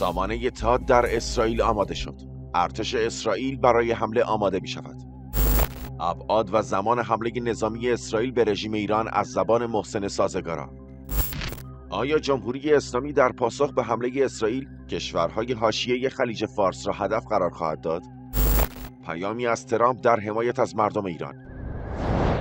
سامانه تاد در اسرائیل آماده شد ارتش اسرائیل برای حمله آماده می شود ابعاد و زمان حمله نظامی اسرائیل به رژیم ایران از زبان محسن سازگارا آیا جمهوری اسلامی در پاسخ به حمله اسرائیل کشورهای حاشیه خلیج فارس را هدف قرار خواهد داد؟ پیامی از ترامپ در حمایت از مردم ایران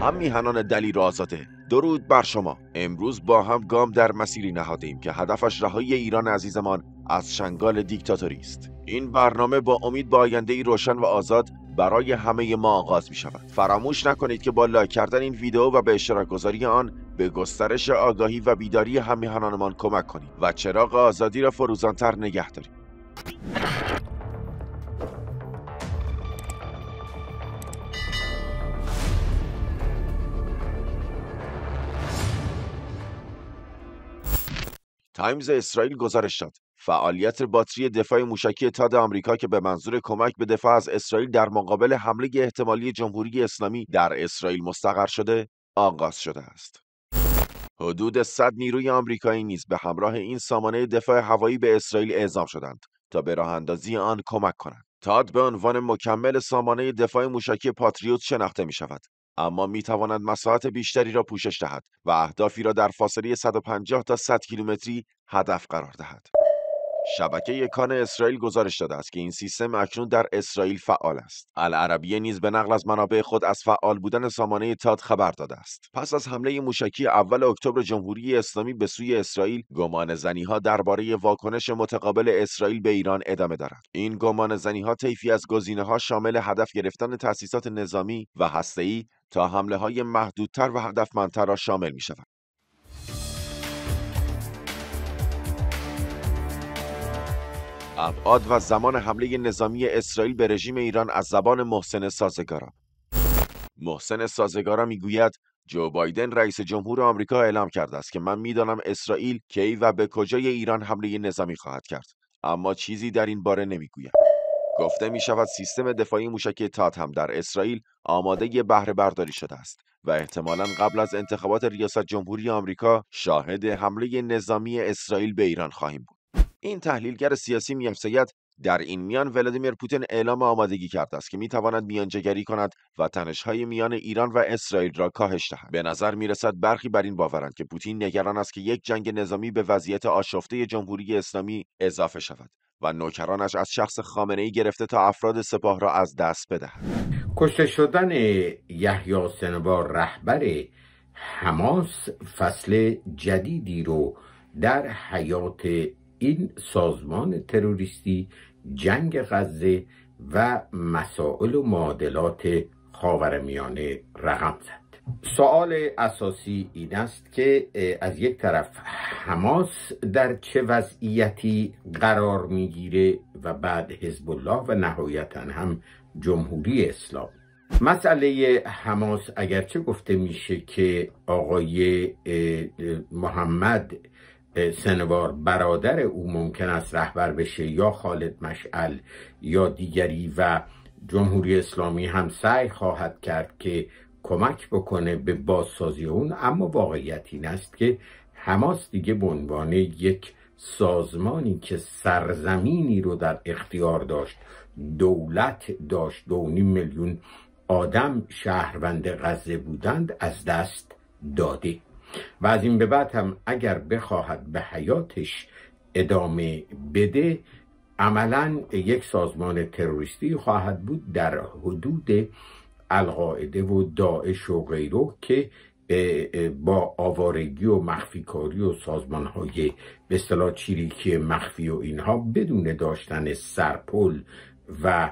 هم میهنان دلیل آزاده درود بر شما امروز با هم گام در مسیری نهادیم که هدفش رهایی ایران عزیزمان از شنگال دیکتاتوری است این برنامه با امید به آینده روشن و آزاد برای همه ما آغاز می شود فراموش نکنید که با لایک کردن این ویدیو و به اشتراک گذاری آن به گسترش آگاهی و بیداری همیهنانمان کمک کنید و چراغ آزادی را فروزانتر نگه دارید تایمز اسرائیل گزارش داد فعالیت باتری دفاع موشکی تاد آمریکا که به منظور کمک به دفاع از اسرائیل در مقابل حمله احتمالی جمهوری اسلامی در اسرائیل مستقر شده آغاز شده است حدود 100 نیروی آمریکایی نیز به همراه این سامانه دفاع هوایی به اسرائیل اعزام شدند تا به راه اندازی آن کمک کنند تاد به عنوان مکمل سامانه دفاع موشکی پاتریوت شناخته می شود اما می تواند مساحت بیشتری را پوشش دهد و اهدافی را در فاصله 150 تا 100 کیلومتری هدف قرار دهد. شبکه کان اسرائیل گزارش داده است که این سیستم اکنون در اسرائیل فعال است. العربیه نیز به نقل از منابع خود از فعال بودن سامانه تاد خبر داده است. پس از حمله موشکی اول اکتبر جمهوری اسلامی به سوی اسرائیل، گمان زنی ها درباره واکنش متقابل اسرائیل به ایران ادامه دارد. این گمان زنی ها طیفی از گزینه شامل هدف گرفتن تأسیسات نظامی و هسته‌ای تا حمله های محدودتر و هدفمندتر را شامل می شود. ابعاد و زمان حمله نظامی اسرائیل به رژیم ایران از زبان محسن سازگارا محسن سازگارا میگوید جو بایدن رئیس جمهور آمریکا اعلام کرده است که من میدانم اسرائیل کی و به کجای ایران حمله نظامی خواهد کرد اما چیزی در این باره نمیگوید گفته می شود سیستم دفاعی موشک تات هم در اسرائیل آماده بهره برداری شده است و احتمالا قبل از انتخابات ریاست جمهوری آمریکا شاهد حمله نظامی اسرائیل به ایران خواهیم بود این تحلیلگر سیاسی میافزاید در این میان ولادیمیر پوتین اعلام آمادگی کرده است که میتواند میانجگری کند و تنشهای میان ایران و اسرائیل را کاهش دهد به نظر میرسد برخی بر این باورند که پوتین نگران است که یک جنگ نظامی به وضعیت آشفته جمهوری اسلامی اضافه شود و نوکرانش از شخص خامنه ای گرفته تا افراد سپاه را از دست بدهد کشته شدن یحیا سنوار رهبر حماس فصل جدیدی رو در حیات این سازمان تروریستی جنگ غزه و مسائل و معادلات خاورمیانه رقم زد سوال اساسی این است که از یک طرف حماس در چه وضعیتی قرار میگیره و بعد حزب الله و نهایتا هم جمهوری اسلام مسئله حماس اگرچه گفته میشه که آقای محمد سنوار برادر او ممکن است رهبر بشه یا خالد مشعل یا دیگری و جمهوری اسلامی هم سعی خواهد کرد که کمک بکنه به بازسازی اون اما واقعیت این است که حماس دیگه به عنوان یک سازمانی که سرزمینی رو در اختیار داشت دولت داشت نیم میلیون آدم شهروند غزه بودند از دست داده و از این به بعد هم اگر بخواهد به حیاتش ادامه بده عملا یک سازمان تروریستی خواهد بود در حدود القاعده و داعش و غیره که با آوارگی و مخفیکاری و سازمان های به اصطلاح چیریکی مخفی و اینها بدون داشتن سرپل و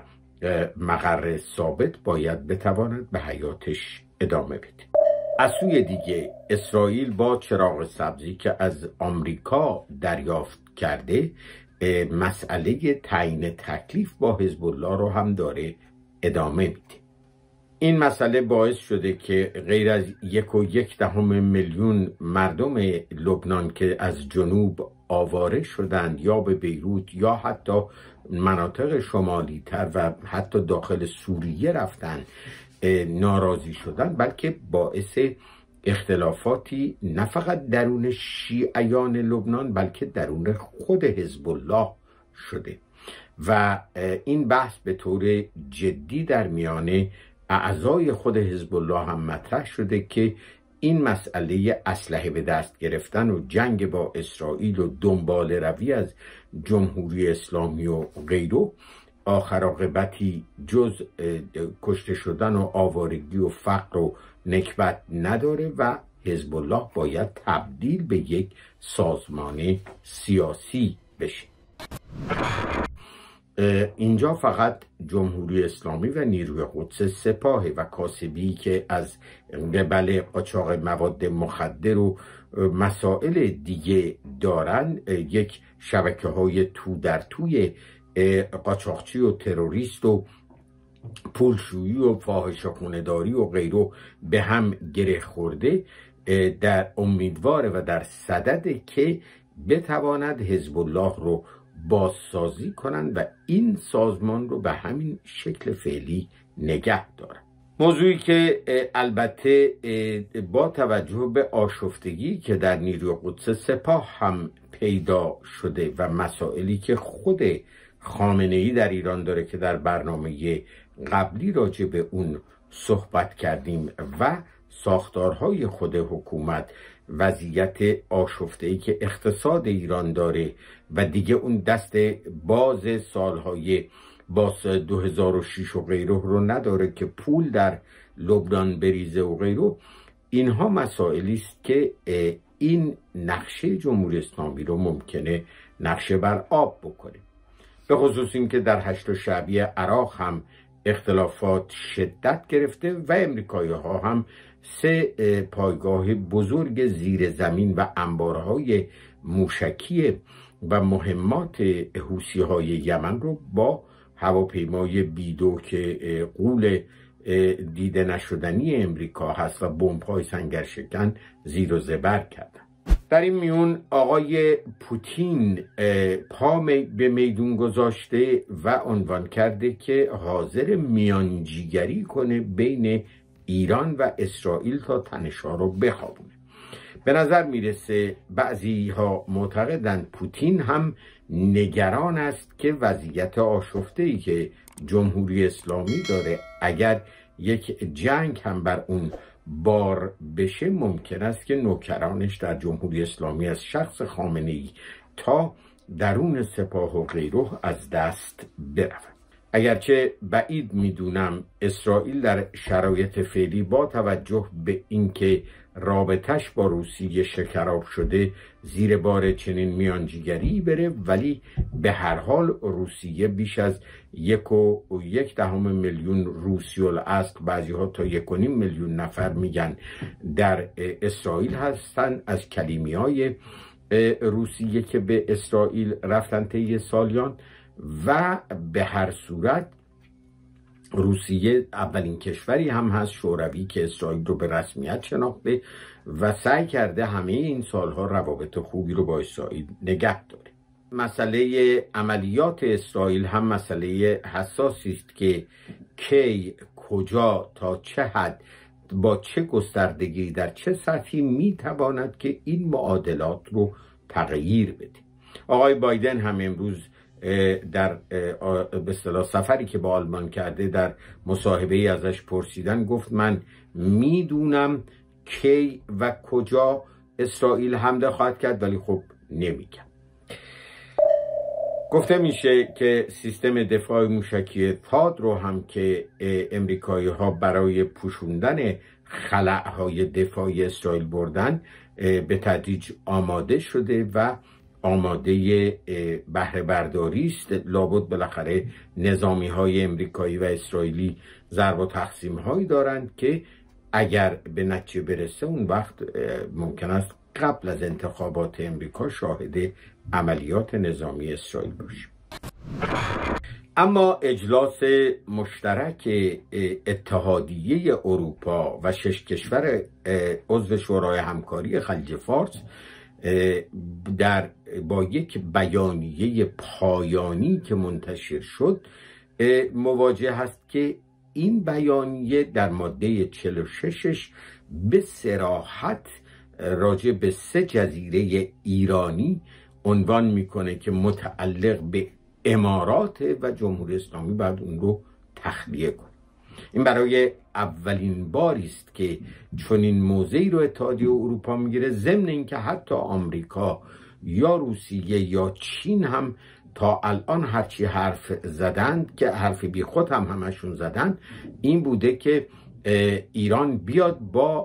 مقر ثابت باید بتواند به حیاتش ادامه بده از سوی دیگه اسرائیل با چراغ سبزی که از آمریکا دریافت کرده مسئله تعیین تکلیف با حزب الله رو هم داره ادامه میده این مسئله باعث شده که غیر از یک و یک دهم میلیون مردم لبنان که از جنوب آواره شدند یا به بیروت یا حتی مناطق شمالی تر و حتی داخل سوریه رفتن ناراضی شدن بلکه باعث اختلافاتی نه فقط درون شیعیان لبنان بلکه درون خود حزب الله شده و این بحث به طور جدی در میانه اعضای خود حزب الله هم مطرح شده که این مسئله اسلحه به دست گرفتن و جنگ با اسرائیل و دنبال روی از جمهوری اسلامی و غیرو آخر آقبتی جز کشته شدن و آوارگی و فقر و نکبت نداره و حزب الله باید تبدیل به یک سازمان سیاسی بشه اینجا فقط جمهوری اسلامی و نیروی قدس سپاهه و کاسبی که از قبل قاچاق مواد مخدر و مسائل دیگه دارن یک شبکه های تو در توی قاچاقچی و تروریست و پولشویی و فاحشه‌خونه‌داری و غیره به هم گره خورده در امیدواره و در صدد که بتواند حزب الله رو بازسازی کنند و این سازمان رو به همین شکل فعلی نگه دارن موضوعی که البته با توجه به آشفتگی که در نیروی قدس سپاه هم پیدا شده و مسائلی که خود خامنه ای در ایران داره که در برنامه قبلی راجع به اون صحبت کردیم و ساختارهای خود حکومت وضعیت آشفته ای که اقتصاد ایران داره و دیگه اون دست باز سالهای با 2006 و غیره رو نداره که پول در لبنان بریزه و غیره اینها مسائلی است که این نقشه جمهوری اسلامی رو ممکنه نقشه بر آب بکنه به خصوص اینکه که در هشت شعبی عراق هم اختلافات شدت گرفته و امریکایی ها هم سه پایگاه بزرگ زیر زمین و انبارهای موشکی و مهمات حوسی های یمن رو با هواپیمای بیدو که قول دیده نشدنی امریکا هست و بمب های سنگر شکن زیر و زبر کردن در این میون آقای پوتین پا به میدون گذاشته و عنوان کرده که حاضر میانجیگری کنه بین ایران و اسرائیل تا تنشا رو بخوابونه به نظر میرسه بعضی ها معتقدند پوتین هم نگران است که وضعیت آشفته ای که جمهوری اسلامی داره اگر یک جنگ هم بر اون بار بشه ممکن است که نوکرانش در جمهوری اسلامی از شخص خامنه ای تا درون سپاه و غیره از دست برود اگرچه بعید میدونم اسرائیل در شرایط فعلی با توجه به اینکه رابطش با روسیه شکراب شده زیر بار چنین میانجیگری بره ولی به هر حال روسیه بیش از یک و یک دهم میلیون روسی الاصل بعضی ها تا یک و نیم میلیون نفر میگن در اسرائیل هستن از کلیمی های روسیه که به اسرائیل رفتن طی سالیان و به هر صورت روسیه اولین کشوری هم هست شوروی که اسرائیل رو به رسمیت شناخته و سعی کرده همه این سالها روابط خوبی رو با اسرائیل نگه داره مسئله عملیات اسرائیل هم مسئله حساسی است که کی کجا تا چه حد با چه گستردگی در چه سطحی میتواند که این معادلات رو تغییر بده آقای بایدن هم امروز در به سفری که به آلمان کرده در مصاحبه ای ازش پرسیدن گفت من میدونم کی و کجا اسرائیل حمله خواهد کرد ولی خب نمیگم گفته میشه که سیستم دفاع موشکی تاد رو هم که امریکایی ها برای پوشوندن خلعهای دفاعی اسرائیل بردن به تدریج آماده شده و آماده بهره برداری است لابد بالاخره نظامی های امریکایی و اسرائیلی ضرب و تقسیم هایی دارند که اگر به نتیجه برسه اون وقت ممکن است قبل از انتخابات امریکا شاهد عملیات نظامی اسرائیل باشیم اما اجلاس مشترک اتحادیه اروپا و شش کشور عضو شورای همکاری خلیج فارس در با یک بیانیه پایانی که منتشر شد مواجه هست که این بیانیه در ماده 46ش به سراحت راجع به سه جزیره ایرانی عنوان میکنه که متعلق به امارات و جمهوری اسلامی بعد اون رو تخلیه کنه این برای اولین باری است که چنین موضعی رو اتحادیه اروپا میگیره ضمن اینکه حتی آمریکا یا روسیه یا چین هم تا الان هرچی حرف زدند که حرف بی خود هم همشون زدند این بوده که ایران بیاد با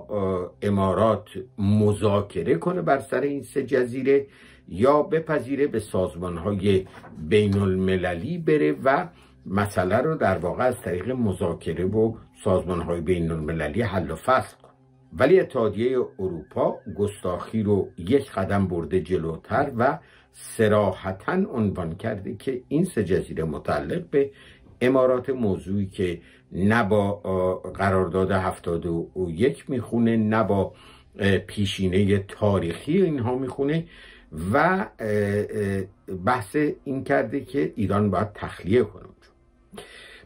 امارات مذاکره کنه بر سر این سه جزیره یا بپذیره به سازمان های بین المللی بره و مسئله رو در واقع از طریق مذاکره و سازمان های بین المللی حل و فصل کن ولی اتحادیه اروپا گستاخی رو یک قدم برده جلوتر و سراحتا عنوان کرده که این سه جزیره متعلق به امارات موضوعی که نه با قرارداد یک میخونه نه با پیشینه تاریخی اینها میخونه و بحث این کرده که ایران باید تخلیه کنه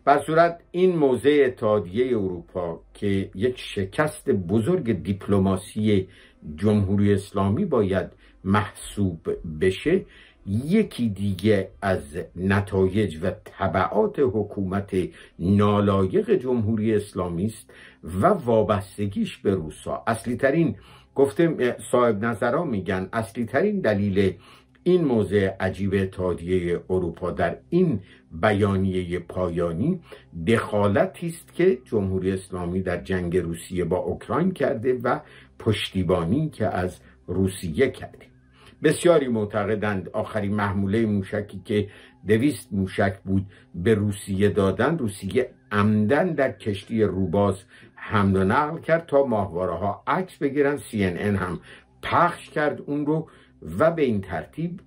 بر صورت این موضع اتحادیه اروپا که یک شکست بزرگ دیپلماسی جمهوری اسلامی باید محسوب بشه یکی دیگه از نتایج و طبعات حکومت نالایق جمهوری اسلامی است و وابستگیش به روسا اصلی ترین گفتم صاحب نظرها میگن اصلی ترین دلیل این موضع عجیب اتحادیه اروپا در این بیانیه پایانی دخالتی است که جمهوری اسلامی در جنگ روسیه با اوکراین کرده و پشتیبانی که از روسیه کرده بسیاری معتقدند آخرین محموله موشکی که دویست موشک بود به روسیه دادن روسیه عمدن در کشتی روباز حمل و نقل کرد تا ماهواره ها عکس بگیرن CNN هم پخش کرد اون رو و به این ترتیب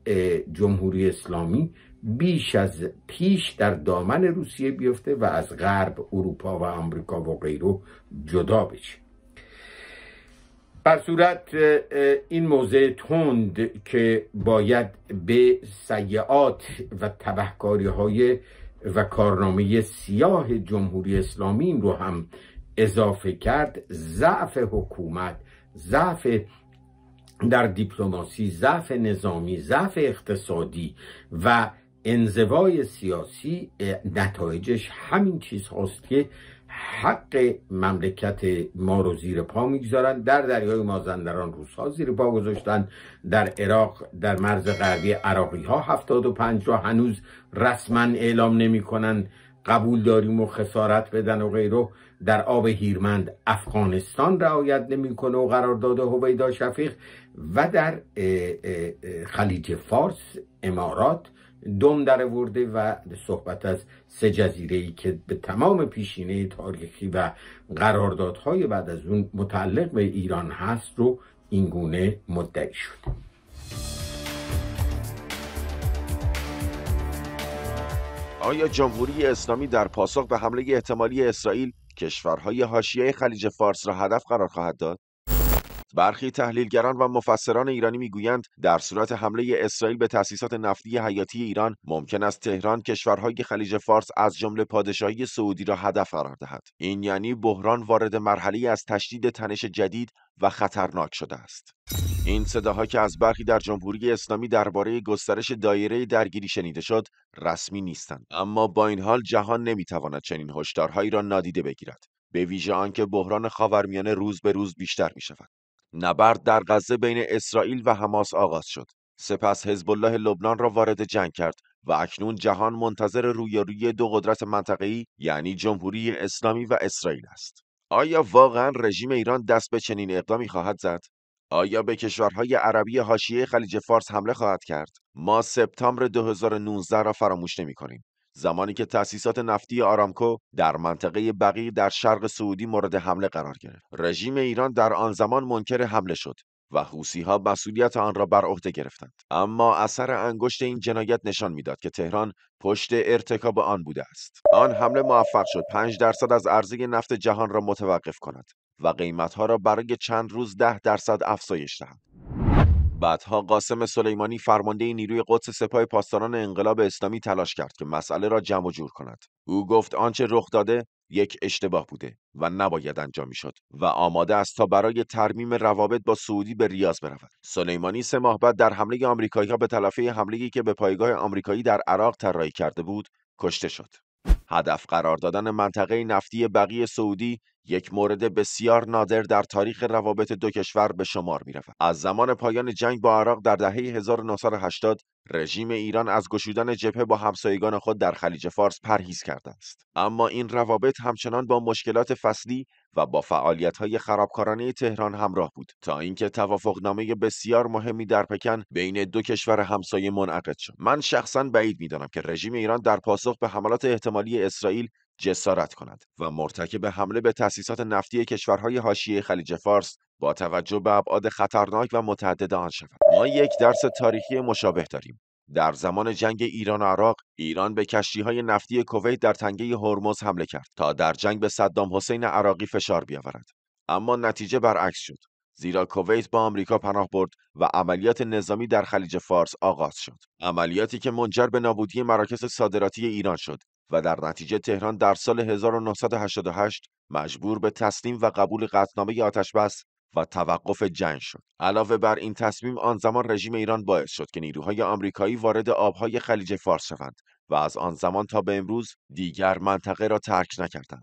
جمهوری اسلامی بیش از پیش در دامن روسیه بیفته و از غرب اروپا و آمریکا و غیره جدا بشه بر صورت این موضع تند که باید به سیعات و تبهکاری های و کارنامه سیاه جمهوری اسلامی رو هم اضافه کرد ضعف حکومت ضعف در دیپلماسی ضعف نظامی ضعف اقتصادی و انزوای سیاسی نتایجش همین چیز هست که حق مملکت ما رو زیر پا میگذارن در دریای مازندران روس ها زیر پا گذاشتن در عراق در مرز غربی عراقی ها 75 را هنوز رسما اعلام نمی کنن قبول داریم و خسارت بدن و غیره در آب هیرمند افغانستان رعایت نمیکنه و قرارداد هویدا شفیق و در خلیج فارس امارات دم در ورده و صحبت از سه جزیره ای که به تمام پیشینه تاریخی و قراردادهای بعد از اون متعلق به ایران هست رو اینگونه مدعی شد آیا جمهوری اسلامی در پاسخ به حمله احتمالی اسرائیل کشورهای حاشیه خلیج فارس را هدف قرار خواهد داد برخی تحلیلگران و مفسران ایرانی میگویند در صورت حمله اسرائیل به تأسیسات نفتی حیاتی ایران ممکن است تهران کشورهای خلیج فارس از جمله پادشاهی سعودی را هدف قرار دهد این یعنی بحران وارد مرحله از تشدید تنش جدید و خطرناک شده است این صداها که از برخی در جمهوری اسلامی درباره گسترش دایره درگیری شنیده شد رسمی نیستند اما با این حال جهان نمیتواند چنین هشدارهایی را نادیده بگیرد به ویژه آنکه بحران خاورمیانه روز به روز بیشتر می شود. نبرد در غزه بین اسرائیل و حماس آغاز شد. سپس حزب الله لبنان را وارد جنگ کرد و اکنون جهان منتظر رویارویی دو قدرت منطقه‌ای یعنی جمهوری اسلامی و اسرائیل است. آیا واقعا رژیم ایران دست به چنین اقدامی خواهد زد؟ آیا به کشورهای عربی حاشیه خلیج فارس حمله خواهد کرد؟ ما سپتامبر 2019 را فراموش نمی کنیم. زمانی که تأسیسات نفتی آرامکو در منطقه بقی در شرق سعودی مورد حمله قرار گرفت رژیم ایران در آن زمان منکر حمله شد و حوسی ها مسئولیت آن را بر عهده گرفتند اما اثر انگشت این جنایت نشان میداد که تهران پشت ارتکاب آن بوده است آن حمله موفق شد 5 درصد از عرضه نفت جهان را متوقف کند و قیمتها را برای چند روز ده درصد افزایش دهد بعدها قاسم سلیمانی فرمانده نیروی قدس سپاه پاسداران انقلاب اسلامی تلاش کرد که مسئله را جمع و جور کند او گفت آنچه رخ داده یک اشتباه بوده و نباید انجام شد و آماده است تا برای ترمیم روابط با سعودی به ریاض برود سلیمانی سه ماه بعد در حمله آمریکایی‌ها به تلافی حمله‌ای که به پایگاه آمریکایی در عراق طراحی کرده بود کشته شد هدف قرار دادن منطقه نفتی بقیه سعودی یک مورد بسیار نادر در تاریخ روابط دو کشور به شمار می رفت. از زمان پایان جنگ با عراق در دهه 1980 رژیم ایران از گشودن جبهه با همسایگان خود در خلیج فارس پرهیز کرده است اما این روابط همچنان با مشکلات فصلی و با های خرابکارانه تهران همراه بود تا اینکه توافقنامه بسیار مهمی در پکن بین دو کشور همسایه منعقد شد من شخصا بعید میدانم که رژیم ایران در پاسخ به حملات احتمالی اسرائیل جسارت کند و مرتکب حمله به تأسیسات نفتی کشورهای حاشیه خلیج فارس با توجه به ابعاد خطرناک و متعدد آن شود ما یک درس تاریخی مشابه داریم در زمان جنگ ایران و عراق ایران به کشتی نفتی کویت در تنگه هرمز حمله کرد تا در جنگ به صدام حسین عراقی فشار بیاورد اما نتیجه برعکس شد زیرا کویت با آمریکا پناه برد و عملیات نظامی در خلیج فارس آغاز شد عملیاتی که منجر به نابودی مراکز صادراتی ایران شد و در نتیجه تهران در سال 1988 مجبور به تسلیم و قبول آتش بس و توقف جنگ شد علاوه بر این تصمیم آن زمان رژیم ایران باعث شد که نیروهای آمریکایی وارد آبهای خلیج فارس شوند و از آن زمان تا به امروز دیگر منطقه را ترک نکردند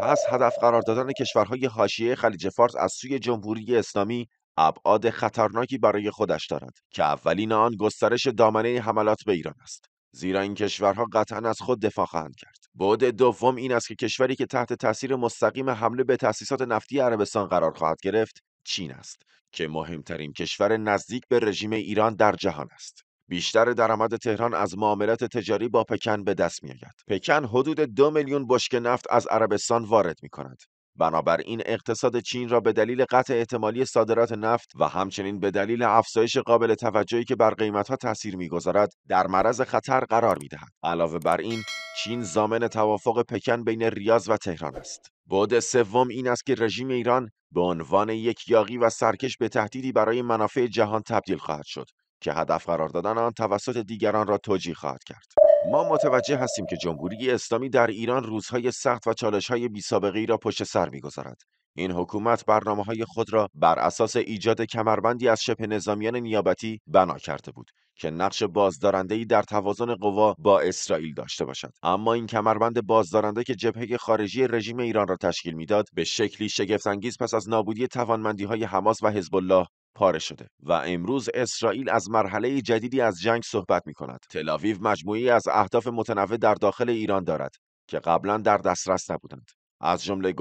پس هدف قرار دادن کشورهای حاشیه خلیج فارس از سوی جمهوری اسلامی ابعاد خطرناکی برای خودش دارد که اولین آن گسترش دامنه حملات به ایران است زیرا این کشورها قطعا از خود دفاع خواهند کرد بعد دوم این است که کشوری که تحت تاثیر مستقیم حمله به تأسیسات نفتی عربستان قرار خواهد گرفت چین است که مهمترین کشور نزدیک به رژیم ایران در جهان است بیشتر درآمد تهران از معاملات تجاری با پکن به دست میآید پکن حدود دو میلیون بشک نفت از عربستان وارد می کند بنابراین اقتصاد چین را به دلیل قطع احتمالی صادرات نفت و همچنین به دلیل افزایش قابل توجهی که بر قیمتها تاثیر میگذارد در معرض خطر قرار میدهد علاوه بر این چین زامن توافق پکن بین ریاض و تهران است بعد سوم این است که رژیم ایران به عنوان یک یاقی و سرکش به تهدیدی برای منافع جهان تبدیل خواهد شد که هدف قرار دادن آن توسط دیگران را توجیه خواهد کرد ما متوجه هستیم که جمهوری اسلامی در ایران روزهای سخت و چالشهای بیسابقهای را پشت سر میگذارد این حکومت برنامه های خود را بر اساس ایجاد کمربندی از شبه نظامیان نیابتی بنا کرده بود که نقش بازدارنده در توازن قوا با اسرائیل داشته باشد اما این کمربند بازدارنده که جبهه خارجی رژیم ایران را تشکیل میداد به شکلی شگفتانگیز پس از نابودی توانمندی های حماس و حزب الله پاره شده و امروز اسرائیل از مرحله جدیدی از جنگ صحبت می کند. تلاویو مجموعی از اهداف متنوع در داخل ایران دارد که قبلا در دسترس نبودند. از جمله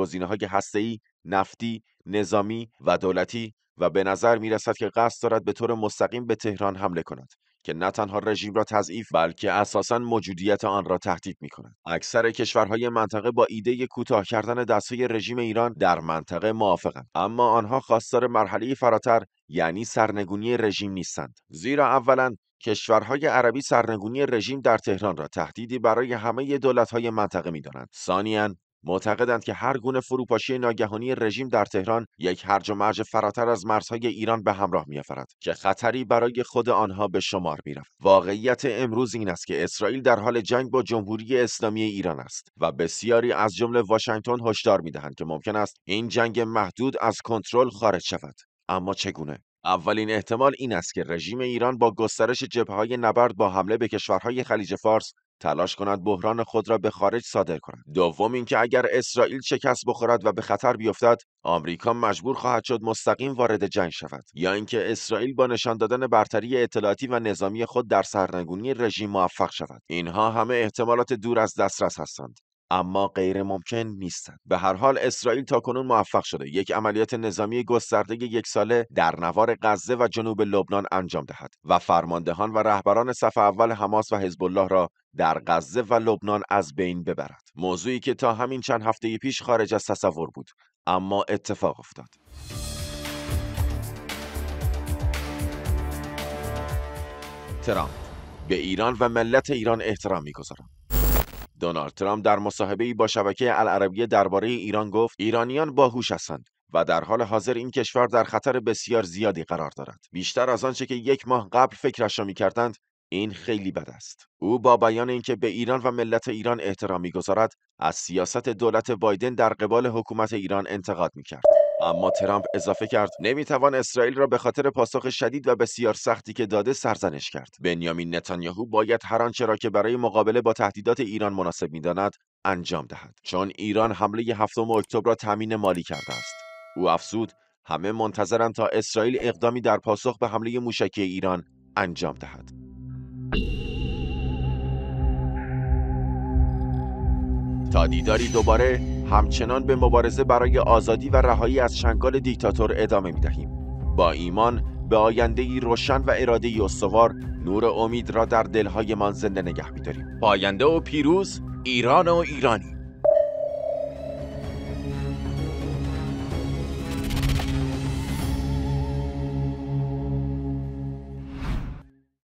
هسته ای نفتی، نظامی و دولتی و به نظر می رسد که قصد دارد به طور مستقیم به تهران حمله کند که نه تنها رژیم را تضعیف بلکه اساسا موجودیت آن را تهدید می کند. اکثر کشورهای منطقه با ایده کوتاه کردن دستهای رژیم ایران در منطقه موافقند اما آنها خواستار مرحله فراتر یعنی سرنگونی رژیم نیستند زیرا اولا کشورهای عربی سرنگونی رژیم در تهران را تهدیدی برای همه دولت‌های منطقه می‌دانند. ثانیاً معتقدند که هر گونه فروپاشی ناگهانی رژیم در تهران یک هرج و مرج فراتر از مرزهای ایران به همراه میآورد که خطری برای خود آنها به شمار میرفت واقعیت امروز این است که اسرائیل در حال جنگ با جمهوری اسلامی ایران است و بسیاری از جمله واشنگتن هشدار میدهند که ممکن است این جنگ محدود از کنترل خارج شود اما چگونه اولین احتمال این است که رژیم ایران با گسترش جبهه های نبرد با حمله به کشورهای خلیج فارس تلاش کند بحران خود را به خارج صادر کند دوم اینکه اگر اسرائیل شکست بخورد و به خطر بیفتد آمریکا مجبور خواهد شد مستقیم وارد جنگ شود یا اینکه اسرائیل با نشان دادن برتری اطلاعاتی و نظامی خود در سرنگونی رژیم موفق شود اینها همه احتمالات دور از دسترس هستند اما غیر ممکن نیستند به هر حال اسرائیل تا کنون موفق شده یک عملیات نظامی گسترده یک ساله در نوار غزه و جنوب لبنان انجام دهد و فرماندهان و رهبران صف اول حماس و حزب الله را در غزه و لبنان از بین ببرد موضوعی که تا همین چند هفته پیش خارج از تصور بود اما اتفاق افتاد ترامپ به ایران و ملت ایران احترام میگذارم دونالد ترامپ در ای با شبکه العربیه درباره ایران گفت ایرانیان باهوش هستند و در حال حاضر این کشور در خطر بسیار زیادی قرار دارد بیشتر از آنچه که یک ماه قبل فکرش را میکردند این خیلی بد است او با بیان اینکه به ایران و ملت ایران احترام میگذارد از سیاست دولت بایدن در قبال حکومت ایران انتقاد میکرد اما ترامپ اضافه کرد نمیتوان اسرائیل را به خاطر پاسخ شدید و بسیار سختی که داده سرزنش کرد بنیامین نتانیاهو باید هر آنچه را که برای مقابله با تهدیدات ایران مناسب میداند انجام دهد چون ایران حمله هفتم اکتبر را تامین مالی کرده است او افزود همه منتظرند تا اسرائیل اقدامی در پاسخ به حمله موشکی ایران انجام دهد تا دیداری دوباره همچنان به مبارزه برای آزادی و رهایی از شنگال دیکتاتور ادامه می دهیم. با ایمان به ای روشن و اراده استوار نور امید را در دلهایمان زنده نگه می‌داریم. پاینده و پیروز ایران و ایرانی